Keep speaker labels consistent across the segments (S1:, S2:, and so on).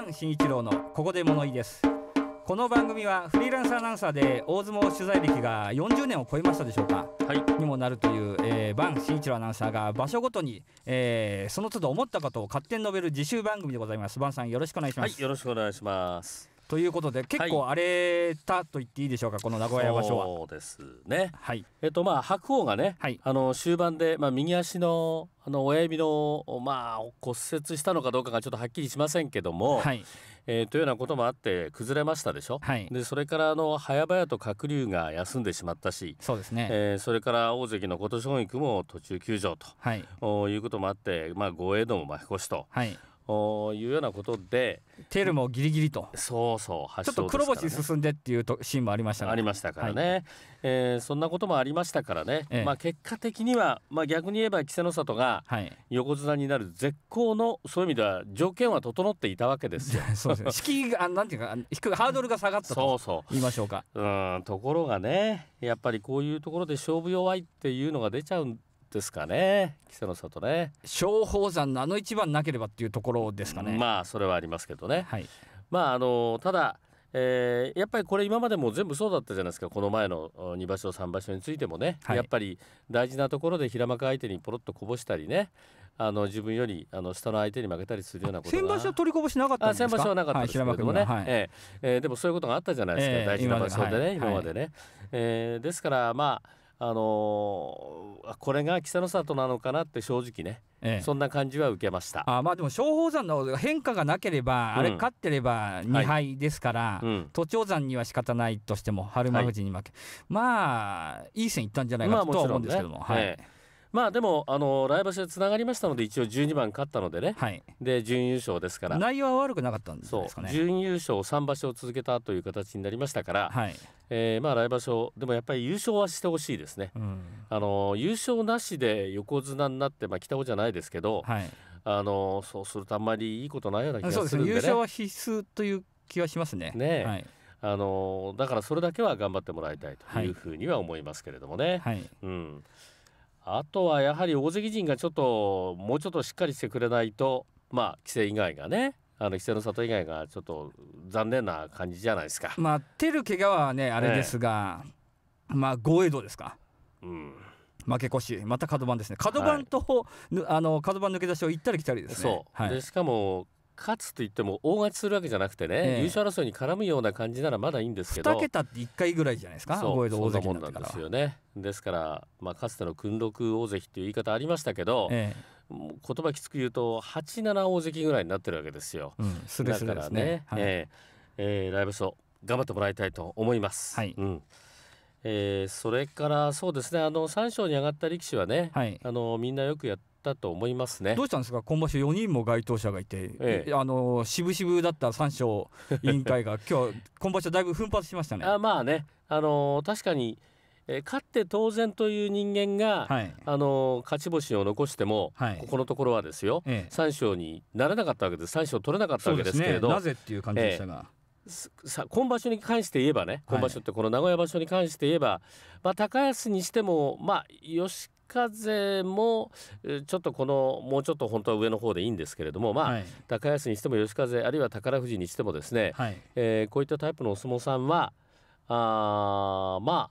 S1: ン新一郎のここで物言いですこの番組はフリーランスアナウンサーで大相撲取材歴が40年を超えましたでしょうか、はい、にもなるという、えー、バン・シ一郎アナウンサーが場所ごとに、えー、その都度思ったことを勝手に述べる自習番組でございますバンさんよろしくお願いします、はい、
S2: よろしくお願いしますということで結構荒れたと言っていいでしょうか、はい、この名古屋場所は。そうですね、はいえっとまあ、白鵬がね、はい、あの終盤で、まあ、右足のあの親指の、まあ、骨折したのかどうかがちょっとはっきりしませんけども、はいえー、というようなこともあって崩れましたでしょ、はい、でそれからあの早々と鶴竜が休んでしまったしそうですね、ねえー、それから大関の琴奨菊も途中休場と、はい、おいうこともあって、まあ、豪栄道も負け越しと。はいおいうようなことでテルもギリギリとそうそうちょっと黒星進んでっていうとシーンもありましたありましたからね、はい、えー、そんなこともありましたからね、ええ、まあ、結果的には、まあ、逆に言えば稀勢の里が横綱になる絶好のそういう意味では条件は整っていたわけですよ。そうです敷居がなんていうか低くハードルが下がったと言いましょうか。うんところがねやっぱりこういうところで勝負弱いっていうのが出ちゃうんですかね木曽の里ね松鳳山のあの一番なければっていうところですかねまあそれはありますけどね、はい、まああのただえー、やっぱりこれ今までも全部そうだったじゃないですかこの前の2場所3場所についてもね、はい、やっぱり大事なところで平幕相手にポロッとこぼしたりねあの自分よりあの下の相手に負けたりするようなことが先場所は取り
S1: こぼしなかったんですか先場所はなかったですけどもね、はいはい、
S2: えー、えー、でもそういうことがあったじゃないですか、えー、大事な場所でね、今までね、えー、ですからまああのー、これが稀勢の里なのかなって正直ね、ええ、そんな感じは受けまし
S1: たあまあでも松鳳山の変化がなければ、うん、あれ勝ってれば2敗ですから、はいうん、都庁山には仕方ないとしても春馬富士に負け、はい、まあいい線いったんじゃないかとは思うんですけども。まあもね、はい、
S2: まあでもあの来場所でつながりましたので一応12番勝ったのでね、はい、で準優勝ですから内
S1: 容は悪くなかったんですかね
S2: 準優勝三場所を続けたという形になりましたから、はい、えー、まあ来場所でもやっぱり優勝はしてほしいですね、うん、あの優勝なしで横綱になって、まあ、北尾じゃないですけど、はい、あのそうするとあんまりいいことないような気がするんで、ねで、優勝は
S1: 必須という気はしますね。ね、
S2: はい、あのだからそれだけは頑張ってもらいたいというふうには思いますけれどもね。はい、うんあとはやはり大関陣がちょっともうちょっとしっかりしてくれないとまあ規制以外がねあの規制の里以外がちょっと残念な感じじゃないですか。
S1: まあ照る怪我はねあれですが、まあ豪栄道ですか。うん。
S2: 負け越しまた角番ですね角番
S1: と、はい、あの角番抜け出しを行ったり来たりですねそう、は
S2: い、でしかも勝つと言っても大勝ちするわけじゃなくてね、えー、優勝争いに絡むような感じならまだいいんですけど2桁って1回ぐらいじゃないですかそうそんなもんなんですよねですから、まあ、かつての訓録大関という言い方ありましたけど、えー、言葉きつく言うと8七大関ぐらいになってるわけですよ、うん、すれすれですねね、はい、えー、えライブショー頑張ってもらいたいと思います、はい、うんえー、それからそうですねあの3章に上がった力士はね、はい、あのみんなよくやっったと思いますねどうし
S1: たんですか今場所4人も該当者がいて、ええ、あの渋々だった三賞委員会が 今日
S2: 今場所だいぶ奮発しましたねあまあねあの確かにえ勝って当然という人間が、はい、あの勝ち星を残しても、はい、ここのところはですよ、ええ、3勝にならなかったわけです3勝取れなかったわけですけれど、ね、なぜっていう感じでしたが、えー、さ今場所に関して言えばね今場所ってこの名古屋場所に関して言えば、はい、まあ、高安にしても、まあ、吉風もちょっとこのもうちょっと本当は上の方でいいんですけれども、まあ、はい、高安にしても吉風あるいは宝富士にしてもですね、はい、えー、こういったタイプのお相撲さんはあまあ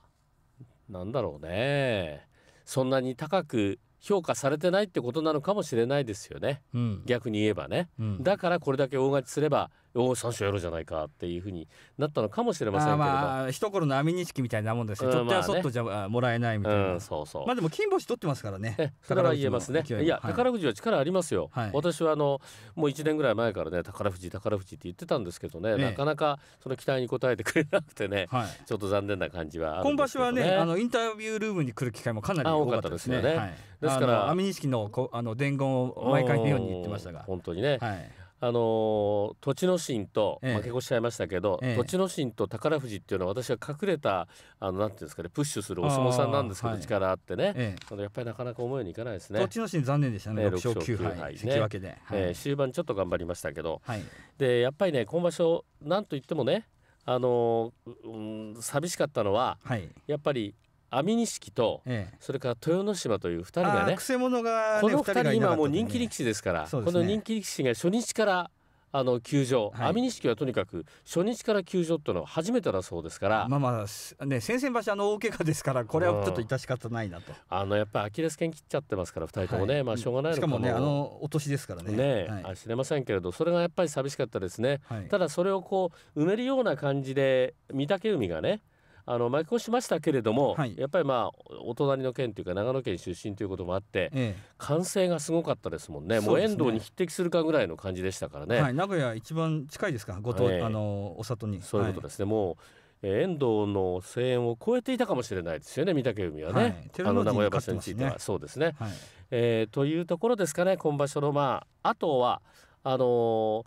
S2: なんだろうねそんなに高く評価されてないってことなのかもしれないですよね、うん、逆に言えばね、うん、だからこれだけ大勝ちすればおお三章やろうじゃないかっていうふうになったのかもしれませんけどま
S1: あ一頃の網錦みたいなもんですよ、うん、取ってはそっとじ
S2: ゃ、まあね、もらえないみたいな、うん、そうそうまあで
S1: も金星取ってますからねだから言えますねいや、宝
S2: 富士は力ありますよ、はい、私はあのもう1年ぐらい前からね宝富士宝富士って言ってたんですけどね、ええ、なかなかその期待に応えてくれなくてね、はい、ちょっと残念な感じは、ね、今場所はねあの
S1: インタビュールームに来る機会
S2: もかなり多かったですね、ね、ですから網
S1: 錦のあの伝言を毎回のように言ってましたが
S2: 本当にね、はいあの栃ノ心と、ええ、負け越しちゃいましたけど、ええ、栃ノ心と宝富士っていうのは私は隠れたあのなんていうんですかねプッシュするお相撲さんなんですけど、はい、力あってね、ええ、やっぱりなかなか思うようにいかないですね栃
S1: ノ心残念でしたね、え6勝9敗 ,6 敗、ね、関脇で、はい、え
S2: ー、終盤ちょっと頑張りましたけど、はい、でやっぱりね今場所なんといってもねあのー、うん、寂しかったのは、はい、やっぱり網錦と、ええ、それから豊ノ島という2人がね、ね、この2人今もう人気力士ですから、ね、この人気力士が初日からあの球場、はい、網錦はとにかく初日から球場というのは初めてだそうですからまあま
S1: あね先々場所の大怪我ですからこれはちょっと致し
S2: 方ないなと、うん、あのやっぱりアキレス腱切っちゃってますから2人ともね、はい、まあしょうがないのかもしかもねあの
S1: お年ですからね
S2: ね、はい、知れませんけれどそれがやっぱり寂しかったですね、はい、ただそれをこう埋めるような感じで御嶽海がねあの巻き越しましたけれども、はい、やっぱりまあお隣の県というか長野県出身ということもあって、ええ、歓声がすごかったですもんね、ね、もう遠藤に匹敵するかぐらいの感じでしたからね、はい、名古屋一
S1: 番近いですかごと、えー、あのお里にそういうこ
S2: とですね、はい、もう遠藤の声援を超えていたかもしれないですよね御嶽海はね、はい、あの名古屋場所については、ね、そうですね、はい、えー、というところですかね今場所のまああとはあのー、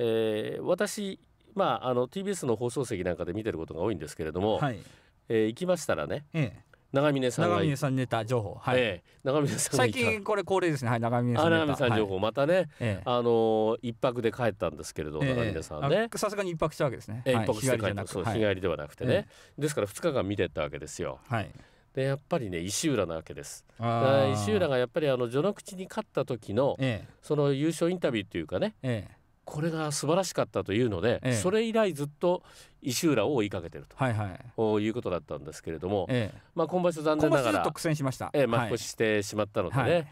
S2: えー、私まあ、あの TBS の放送席なんかで見てることが多いんですけれども、はい、えー、行きましたらね、ええ、長峰さん長峰さ
S1: んネタ情報はい、ええ、長峰さん最近これ恒例ですねはい長峰さん長峰さん情報、
S2: はい、またね、ええ、あの一泊で帰ったんですけれど、え、長峰さんね
S1: さすがに一泊したわけですね、ええ、一泊して帰ったはい、日帰りではなくてね、
S2: ですから2日間見てったわけですよはいでやっぱりね石浦なわけです石浦がやっぱりあの序の口に勝った時の、ええ、その優勝インタビューっていうかね、ええこれが素晴らしかったというので、ええ、それ以来ずっと石浦を追いかけてると、はいはい、いうことだったんですけれども、え、まあ、今場所残念ながら苦戦しました、ええまあ、負してしまったのでね、はい、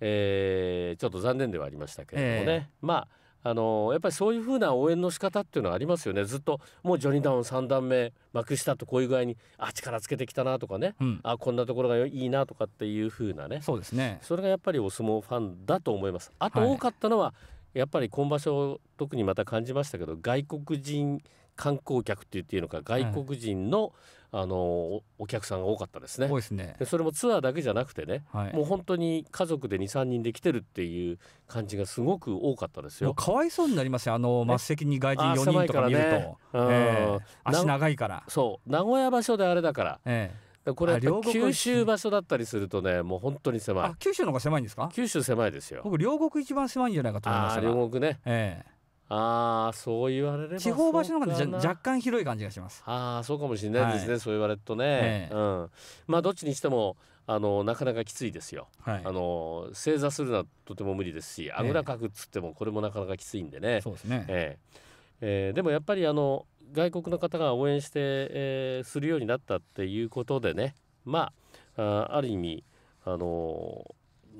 S2: えー、ちょっと残念ではありましたけれどもね、まああのやっぱりそういうふうな応援の仕方っていうのはありますよねずっともうジョニー・ダウン3段目幕下とこういう具合にあ力つけてきたなとかね、うん、あこんなところがいいなとかっていうふうなねそうですねそれがやっぱりお相撲ファンだと思います。あと多かったのは、はいやっぱり今場所特にまた感じましたけど外国人観光客って言っていいのか外国人のはい、あのお客さんが多かったですね。すねそれもツアーだけじゃなくてね、はい、もう本当に家族で23人で来てるっていう感じがすごく多かったですよ。
S1: かわいそうになりますよあの末席に外人4人とか見ると、ね、えー、足長いからそう名古屋場所であれだから、え
S2: これ九州場所だったりするとねもう本当に狭い九州の方が狭いんですか九州狭いですよ
S1: 僕両国一番狭いんじゃないかと思いますあ両
S2: 国ね、ええ、ああそう言われれば地方場所の方が若干広い感じがしますああそうかもしれないですね、はい、そう言われるとね、ええ、うん、まあどっちにしてもあのなかなかきついですよ、はい、あの正座するのはとても無理ですしあぐらかくっつってもこれもなかなかきついんでね、え、そうですね、えええー、でもやっぱりあの外国の方が応援して、えー、するようになったっていうことでねまあある意味あの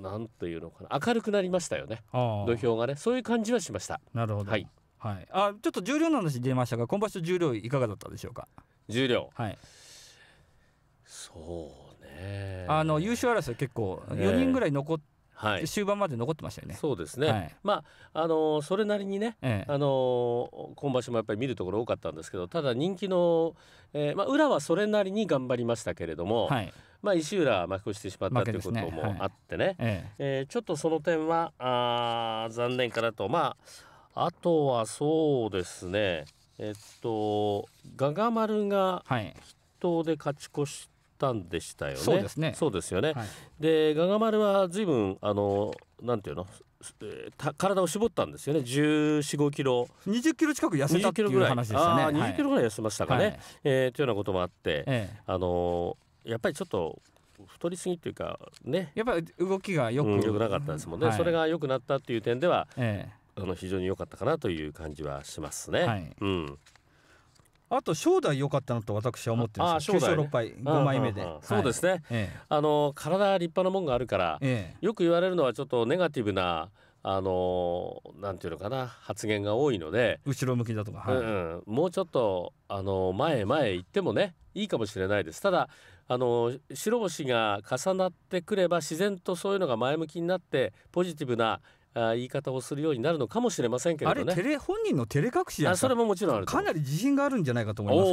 S2: 何、んというのかな明るくなりましたよね土俵がねそういう感じはしましたなるほど、はい、はい、
S1: あちょっと重量の話出ましたが今場所重量いかがだったでしょうか
S2: 重量はいそうねあの
S1: 優勝争い結構4人ぐらい残って、えーはい、
S2: 終盤まで残ってましたよね。そうですね、はい、まあ、あのー、それなりにね、ええ、あのー、今場所もやっぱり見るところ多かったんですけどただ人気の、えーまあ、裏はそれなりに頑張りましたけれども、はい、まあ、石浦負け越してしまったということもあってね、はい、ええー、ちょっとその点はあ残念かなと、まあ、あとはそうですねえっと、ガガ丸が筆頭で勝ち越したんでしたよね。そうですね。そうですよね。はい、で、ガガ丸は随分あのなんていうの、えー、体を絞ったんですよね。十四五キロ、二十キロ近く痩せたっていう話でしたね。二十キロぐらい痩せましたかね。はい、えー、というようなこともあって、ええ、あのやっぱりちょっと太りすぎというかねやっぱり動きがよくうん、よくなかったですもんね、はい、それが良くなったっていう点では、ええ、あの非常に良かったかなという感じはしますね。はい、うんあ
S1: と正代良かったなと私は思ってます正代六敗五枚目で、そうですね。
S2: あの体立派なもんがあるから、よく言われるのはちょっとネガティブなあのなんていうのかな発言が多いので、後ろ向きだとか、はい、うんうん、もうちょっとあの前へ前へ行ってもねいいかもしれないです。ただあの白星が重なってくれば自然とそういうのが前向きになってポジティブなあ言い方をするようになるのかもしれませんけれどね。あれテレ
S1: 本人の照れ隠しやそれももちろんあるかなり自信があるんじゃ
S2: ないかと思います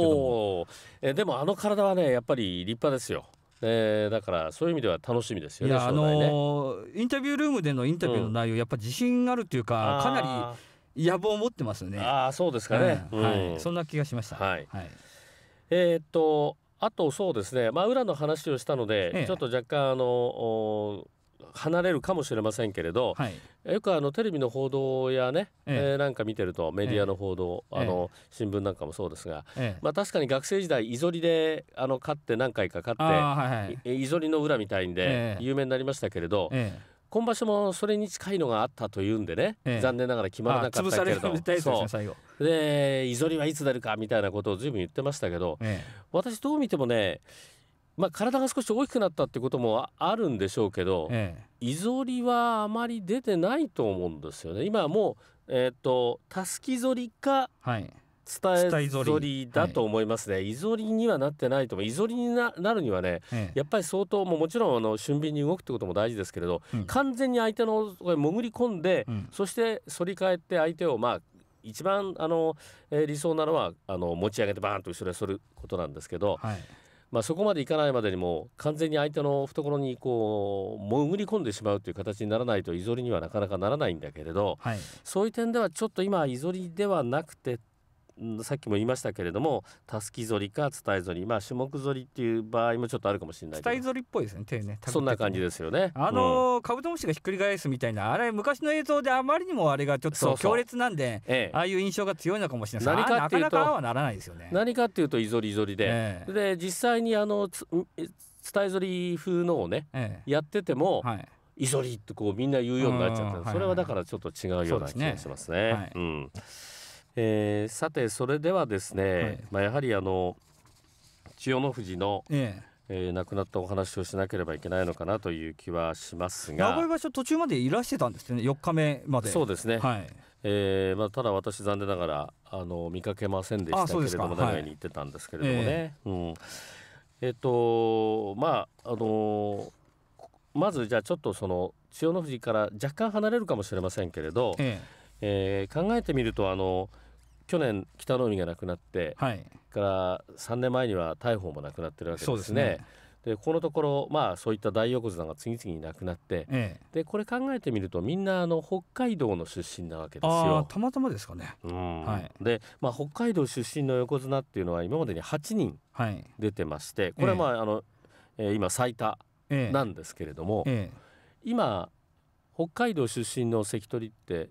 S2: けどえでもあの体はねやっぱり立派ですよ。えー、だからそういう意味では楽しみですよね。いや、ね、あの
S1: ー、インタビュールームでのインタビューの内容、うん、やっぱ自信あるというかかな
S2: り野望を持ってますね。ああそうですかね、うん、はい、そんな気がしました。はい、はい、えー、っとあとそうですね、まあ、裏の話をしたので、ええ、ちょっと若干あの離れるかもしれませんけれど、はい、よくあのテレビの報道やね、ええなんか見てるとメディアの報道、えあの新聞なんかもそうですが、え、まあ、確かに学生時代いぞりであの勝って何回か勝って、はいい、いぞりの裏みたいんで有名になりましたけれど。今場所もそれに近いのがあったというんでね、ええ、残念ながら決まらなかったけれどでいぞりはいつ出るかみたいなことを随分言ってましたけど、え、私どう見てもねまあ、体が少し大きくなったってこともあるんでしょうけど、ええ、いぞりはあまり出てないと思うんですよね。今もう、えーと、とたすきぞりか、はい伝えぞりだと思いますね、い、ぞりにはなってないと思ういぞりになるにはね、ええ、やっぱり相当ももちろんあの俊敏に動くってことも大事ですけれど、うん、完全に相手のこれ潜り込んで、うん、そして反り返って相手をまあ一番あの、えー、理想なのはあの持ち上げてバーンと後ろに反ることなんですけど、はい、まあ、そこまでいかないまでにも完全に相手の懐にこう潜り込んでしまうという形にならないといぞりにはなかなかならないんだけれど、はい、そういう点ではちょっと今いぞりではなくてさっきも言いましたけれどもたすき反りか伝え反りまあ種目反りっていう場合もちょっとあるかもしれない伝え反
S1: りっぽいですね手ね
S2: そんな感じですよねあのー、カブトムシがひっくり返すみたいなあれ昔の映像であまりにも
S1: あれがちょっと強烈なんでええ、ああいう印象が強いのかもしれない何かっていうとなかなか、ね、
S2: 何かっていうといぞりいぞりで、ええ、で実際にあの伝えぞり風のをね、ええ、やってても、はい、ぞりってこうみんな言うようになっちゃった、それはだからちょっと違うような気がしますね。はい、うんえー、さてそれではですね、はい、まあ、やはりあの千代の富士の、えええー、亡くなったお話をしなければいけないのかなという気はしますが名古
S1: 屋場所途中までいらしてたんですね4日目までそうで
S2: すね、はいえーまあ、ただ私残念ながらあの見かけませんでしたけれども名古屋に行ってたんですけれどもね、えー、うん、えっ、とまああのー、まずじゃあちょっとその千代の富士から若干離れるかもしれませんけれど、えー、えー、考えてみるとあのー去年北の海が亡くなって、はい、から3年前には大鵬も亡くなってるわけですね。で、ね、このところ、まあ、そういった大横綱が次々に亡くなって、ええ、でこれ考えてみるとみんなあの北海道の出身なわけですよ。
S1: たまたまですかね、
S2: うんはい、で、まあ、北海道出身の横綱っていうのは今までに8人出てまして、はい、これは、まあえ、あのえー、今最多なんですけれども、今北海道出身の関取って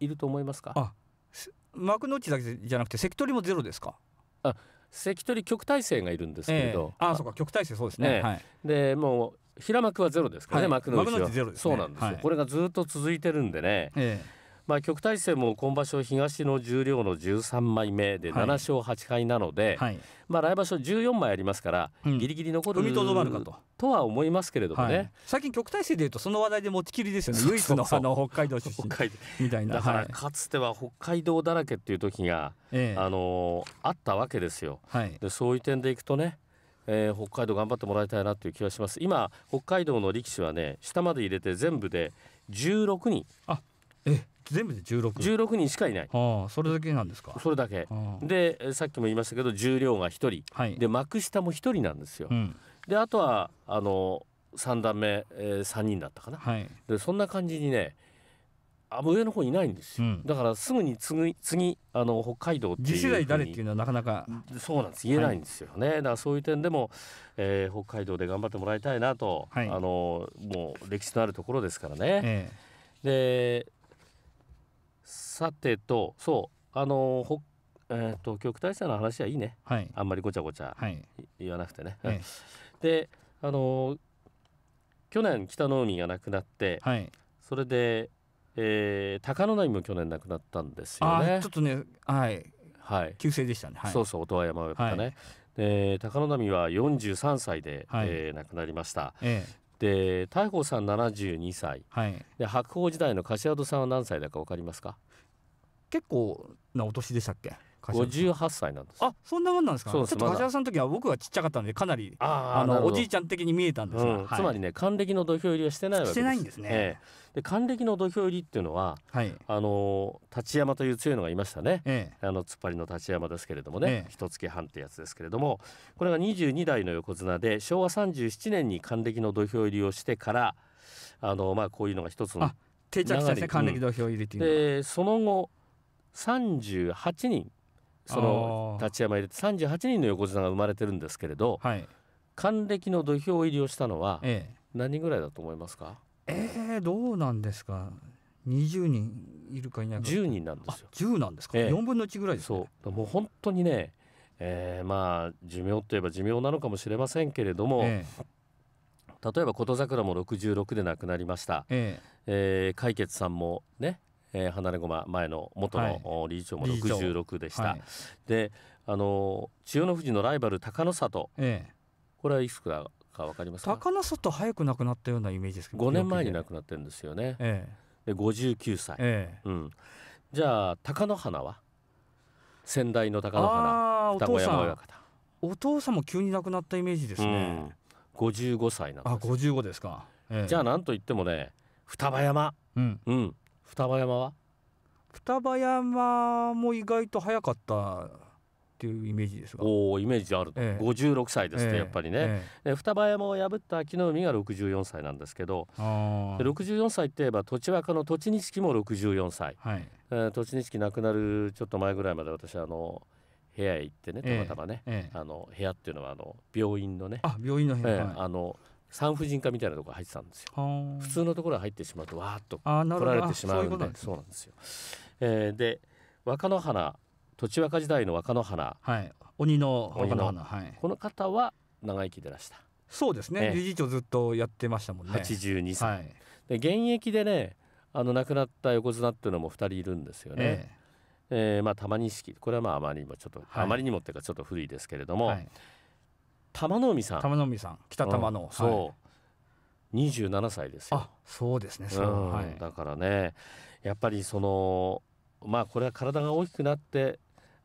S2: いると思いますかあ幕の内だけじゃなくて関取もゼロですかあ関取極大生がいるんですけど、えー、ああそうか極大生そうですね、えはい、でもう平幕はゼロですからね、はい、幕の内はゼロです、ね、そうなんですよ、はい、これがずっと続いてるんでね、えーまあ、極大戦も今場所東の十両の13枚目で7勝8敗なので、はいはい、まあ、来場所14枚ありますから、ぎりギリギリ残る踏みとどまるかととは思いますけれどもね、はい、最近極大戦でいうとその話題で持ちきりですよね唯一のあの
S1: 北海道出身みたいなだか
S2: らかつては北海道だらけっていう時が、ええ、あのー、あったわけですよ。でそういう点でいくとねえー、北海道頑張ってもらいたいなという気がします今北海道の力士はね下まで入れて全部で16人あえ全部で十六。16人しかいない、
S1: はあ、それだけなんですかそれだけ、は
S2: あ、でさっきも言いましたけど重量が一人、はい、で幕下も一人なんですよ、うん、であとはあの三段目、え三人だったかな、はい、でそんな感じにねあ上の方いないんですよ、うん、だからすぐに次次あの北海道次世代誰っていうのはなかなかそうなんです言えないんですよね、はい、だからそういう点でも、えー、北海道で頑張ってもらいたいなと、はい、あのもう歴史のあるところですからね、えー、でさてとそうあのほえーと、と極体差の話はいいね、はい、あんまりごちゃごちゃ、はい、言わなくてね。はい、であの去年北の海が亡くなって、はい、それで、えー、高野波も去年亡くなったんですよね。ちょっとねはいはい、急性でしたね、そうそう音羽山親方ね、えー、高野波は43歳で、はい、えー、亡くなりました、ええで大鵬さん72歳、はい、で白鵬時代の柏戸さんは何歳だか分かりますか
S1: 結構
S2: なお年でしたっけ十八歳なんです
S1: あそんなもんなんですかちょっと柏さんの時は僕がちっちゃかったのでかなりあのおじいちゃん的に見えたんですが、うんはい、つまり
S2: ね還暦の土俵入りはしてないわけですしてないんですね、ええ、で還暦の土俵入りっていうのは、はい、あの立山という強いのがいましたね、え、あの突っ張りの立山ですけれどもね一、月半ってやつですけれどもこれが22代の横綱で昭和37年に還暦の土俵入りをしてからあのまあこういうのが一つの定着したですね還暦土俵入りっていうのは、うん、でその後十八人
S1: その
S2: 立山入れて38人の横綱が生まれてるんですけれど、はい、還暦の土俵入りをしたのは何人ぐらいだと思いますか
S1: ええー、どうなんですか20人
S2: いるかいないか10人なんですよ10なんですか、えー、4分の1ぐらいです、ね、そうもう本当にね、えー、まあ寿命といえば寿命なのかもしれませんけれども、えー例えば琴桜も66で亡くなりました、えええー、海傑さんもねえー、離れ駒前の元の理事長も66でした、はい、であの千代の富士のライバル高野里、ええ、これはいつかか分かりますか鷹の里
S1: 早く亡くなったようなイメージですけど5年前に
S2: 亡くなってるんですよね、ええ、で59歳、ええうん、じゃあ鷹の花は先代の高野花二子山親方
S1: お父さんも急に亡くなったイメージ
S2: ですね、うん、55歳なんですあ55ですか、ええ、じゃあなんと言ってもね双葉山、うん、うん、双葉山は双葉山も意外と早かったっていうイメージですがおイメージある、ええ、56歳ですね、ええ、やっぱりね、え、双葉山を破った秋の海が64歳なんですけど64歳っていえば土地若の土栃錦も64歳、はい、えー、栃錦亡くなるちょっと前ぐらいまで私あの部屋へ行ってねたまたまね、あの部屋っていうのはあの病院のねあ病院の部屋、あの産婦人科みたいなところ入ってたんですよ普通のところ入ってしまうとわーっと取られてしまうのでそうなんですよ、えー、で若野花土地若時代の若野花、はい、鬼の若野花、はい、この方は長生きでらしたそうですね、ね、理事長ずっとやってましたもんね82歳、はい、で現役でねあの亡くなった横綱っていうのも2人いるんですよね、えー、えー、まあ玉錦これはまああまりにもちょっと、はい、あまりにもっていうかちょっと古いですけれども、はい玉の海さん玉の
S1: 海さん北玉の、そ
S2: う、二十七歳ですよあ
S1: そうですねそう、はい、
S2: だからねやっぱりそのまあこれは体が大きくなって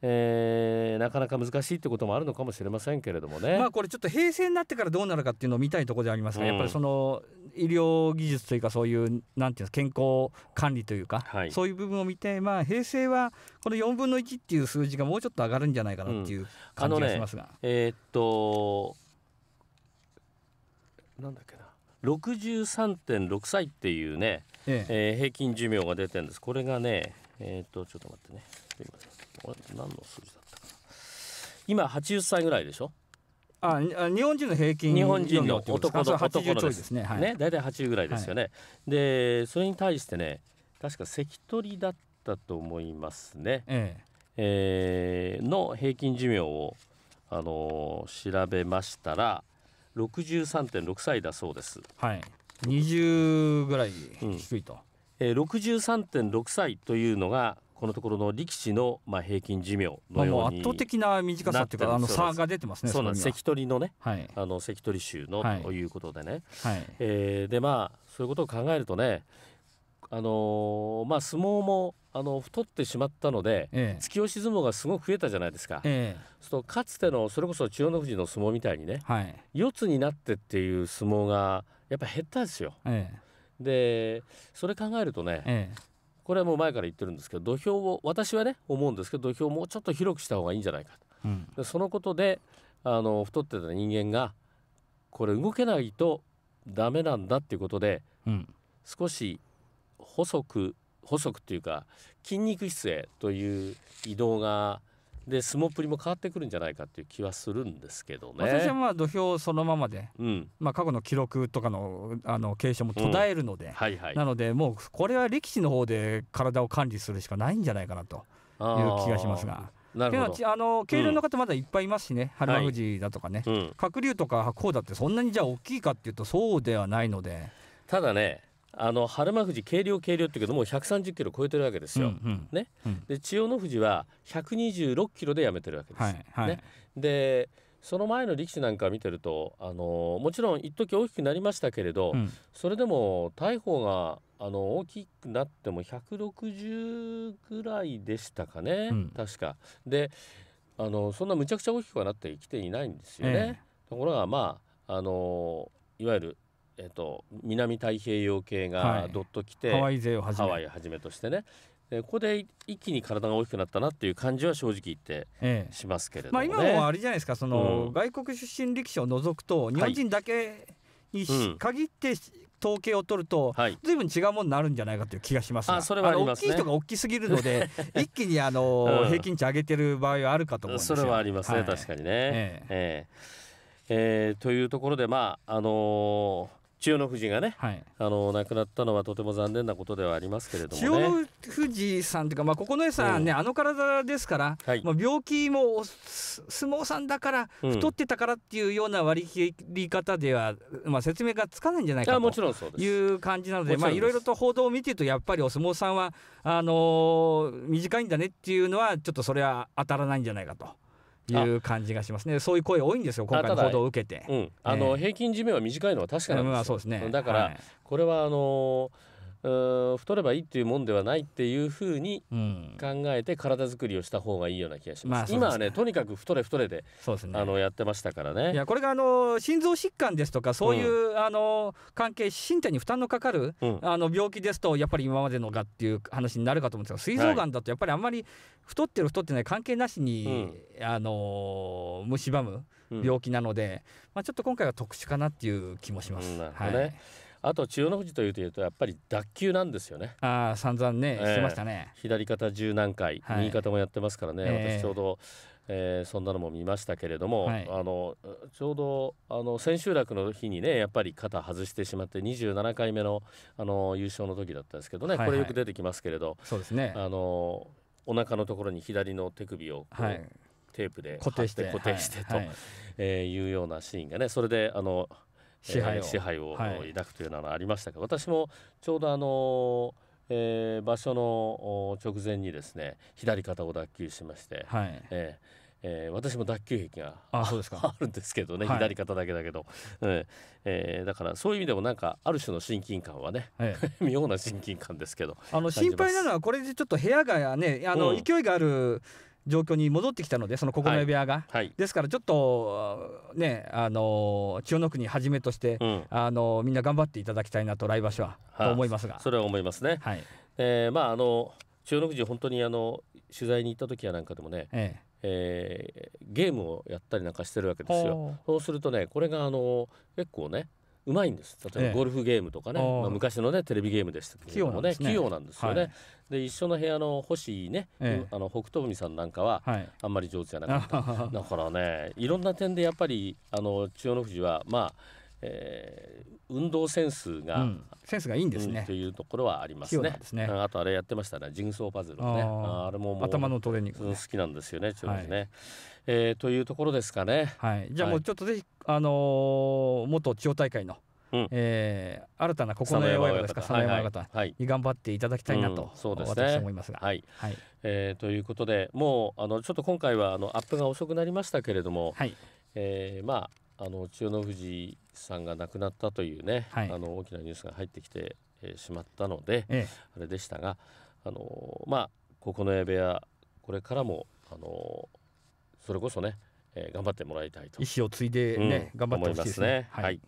S2: えー、なかなか難しいってこともあるのかもしれませんけれどもね。まあこれちょっと平成になってからどうなるかっていうのを見たいところでありますが、うん、やっぱりそ
S1: の医療技術というかそういうなんていう健康管理というか、はい、そういう部分を見て、まあ平成はこの4分の1っていう数字がもうちょっと上がるんじゃないかなっていう感じがしますが。うん
S2: ね、えー、っとなんだっけな63.6歳っていうね、えええー、平均寿命が出てるんですこれがねえー、っとちょっと待ってねすませんこれ何の数字だったかな今80歳ぐらいでしょ
S1: あ日本人の平均日本人の男の男のですね,、はい、ね大体
S2: 80ぐらいですよね、はい、でそれに対してね確か関取だったと思いますね、えええー、の平均寿命を、あのー、調べましたら63.6歳だそうですはい20ぐらい低いと、うんえー、63.6歳というのがこのところの力士のまあ平均寿命のように圧倒的
S1: な短さっていうかあの差が出てますね。そうなんです。関
S2: 取のね、はい、あの関取衆のということでね。はい、えー、でまあそういうことを考えるとね、あのー、まあ相撲もあの太ってしまったので、ええ、突き押し相撲がすごく増えたじゃないですか、ええ、そうかつてのそれこそ千代の富士の相撲みたいにね、はい、四つになってっていう相撲がやっぱ減ったんですよ。ええ、でそれ考えるとね、ええこれはもう前から言ってるんですけど土俵を私はね思うんですけど土俵をもうちょっと広くした方がいいんじゃないかと、うん、でそのことであの太ってた人間がこれ動けないとダメなんだっていうことで、うん、少し細く細くっていうか筋肉質へという移動がで相撲っぷりも変わってくるんじゃないかっていう気はするんですけどね私は
S1: まあ土俵そのままで、うん、まあ、過去の記録とかのあの継承も途絶えるので、うんはいはい、なのでもうこれは力士の方で体を管理するしかないんじゃないかなという気がしますが。なるほどあの軽量の方まだいっぱいいますしね、うん、春富士だとかね、はいうん、鶴竜とか白鵬だってそんなにじゃあ大きいかっていうとそ
S2: うではないのでただねあの春馬富士軽量軽量っていうけどもう130キロ超えてるわけですよ。うんうん、ね、で千代の富士は126キロでやめてるわけです。はいはい、ね、でその前の力士なんか見てるとあのもちろん一時大きくなりましたけれど、うん、それでも大鵬があの大きくなっても160ぐらいでしたかね、うん、確か。であのそんなむちゃくちゃ大きくはなってきていないんですよね。ええ、ところがまああのいわゆるえっと、南太平洋系がどっときて、はい、ハワイ勢をはじめハワイはじめとしてねここで一気に体が大きくなったなっていう感じは正直言ってしますけれども、ねええ、まあ、今もあれじゃないですかその、うん、
S1: 外国出身力士を除くと日本人だけに、はい、限って統計を取ると、はい、随分違うものになるんじゃないかという気がしますがあそれは、ね、大きい人が大きすぎるので 一気にあの、うん、平均値上げてる場合はあるかと思うんですよそれはありますね、はい、確
S2: かにね。えええー、というところでまああのー千代の富士がね、はい、あの亡くなったのはとても残念なことではありますけれども、ね、千代の
S1: 富士さんというか、まあ、九重さんね、うん、
S2: あの体
S1: ですから、はい、まあ、病気も相撲さんだから太ってたからっていうような割り切り方では、うん、まあ、説明がつかないんじゃないかという感じなのでいろいろと報道を見てるとやっぱりお相撲さんはあのー、短いんだねっていうのはちょっとそれは当たらないんじゃないかと。いう感じがしますねそういう声多いんですよ今回の報道を受けて、うん、あの、平
S2: 均寿命は短いのは確かなんですよ、うん、そうですねだから、はい、これはあのー太ればいいっていうもんではないっていうふうに考えて体作りをした方がいいような気がしますまあすね、今はねとにかく太れ太れで、ね、あのやってましたからねいや
S1: これがあの心臓疾患ですと
S2: かそういう、
S1: うん、あの関係身体に負担のかかる、うん、あの病気ですとやっぱり今までのがっていう話になるかと思うんですが膵臓がんだとやっぱりあんまり太ってる太ってない関係なしに、うん、あの蝕む病気なので、まあ、ちょっと今回は特殊かなっていう気もします。はい
S2: あと千代の富士というというとやっぱり脱臼なんですよね
S1: ああ散々ね、えー、してましたね
S2: 左肩十何回、はい、右肩もやってますからね、えー、私ちょうど、えー、そんなのも見ましたけれども、はい、あのちょうどあの千秋楽の日にねやっぱり肩外してしまって27回目のあの優勝の時だったんですけどね、はいはい、これよく出てきますけれどそうですねあのお腹のところに左の手首を、はい、テープで固定して固定してと、はい、えー、いうようなシーンがねそれであの支配を,、支配を抱くというのはありましたが、はい、私もちょうどあのえー、場所の直前にですね左肩を脱臼しまして、はいえー、えー、私も脱臼癖があああそうですか るんですけどね、はい、左肩だけだけど、うん、えー、だからそういう意味でもなんかある種の親近感はね、ええ、妙な親近感ですけどあの心配な
S1: のはこれでちょっと部屋がねあの、勢いがある状況に戻ってきたのでその九重部屋が、はい、ですからちょっとねあの千代の国はじめとして、うん、あのみんな頑張っていただきたいなと来場所は、はあ、と思いますがそ
S2: れは思いますね、はいえー、まああの千代の国本当にあの取材に行った時やなんかでもね、えええー、ゲームをやったりなんかしてるわけですよ。そうするとねこれがあの結構ねうまいんです例えばゴルフゲームとかね、ええ、まあ、昔のねテレビゲームでしたけどもね器用なんです、よね、はい、で一緒の部屋の星ね、え、あの北斗海さんなんかは、あんまり上手じゃなかった だからねいろんな点でやっぱりあの千代の富士はまあえー、運動センスが、うん、センスがいいんですね、うん、というところはありますね。すねあとあれやってましたね、ジグソーパズルね、あれも頭のトレーニング、ね、好きなんですよね、ちょっとね、はい、えー、というところですかね。はい、じゃあもうち
S1: ょっとぜひ、あのー、元千代大会の。うん、えー、新たな九重親方ですか、佐野山親方、
S2: はい、に頑張っていただきたいなと、うん、ね、私は思いますが。はい、はい、えー、ということで、もうあのちょっと今回はあのアップが遅くなりましたけれども、はい、えー、まああの千代の富士さんが亡くなったというね、はい、あの大きなニュースが入ってきて、えー、しまったので、ええ、あれでしたが、あのー、まあ九重部屋これからも、あのー、それこそね、えー、頑張ってもらいたいと意思を継いでね、うん、頑張ってほしいですね。い、はい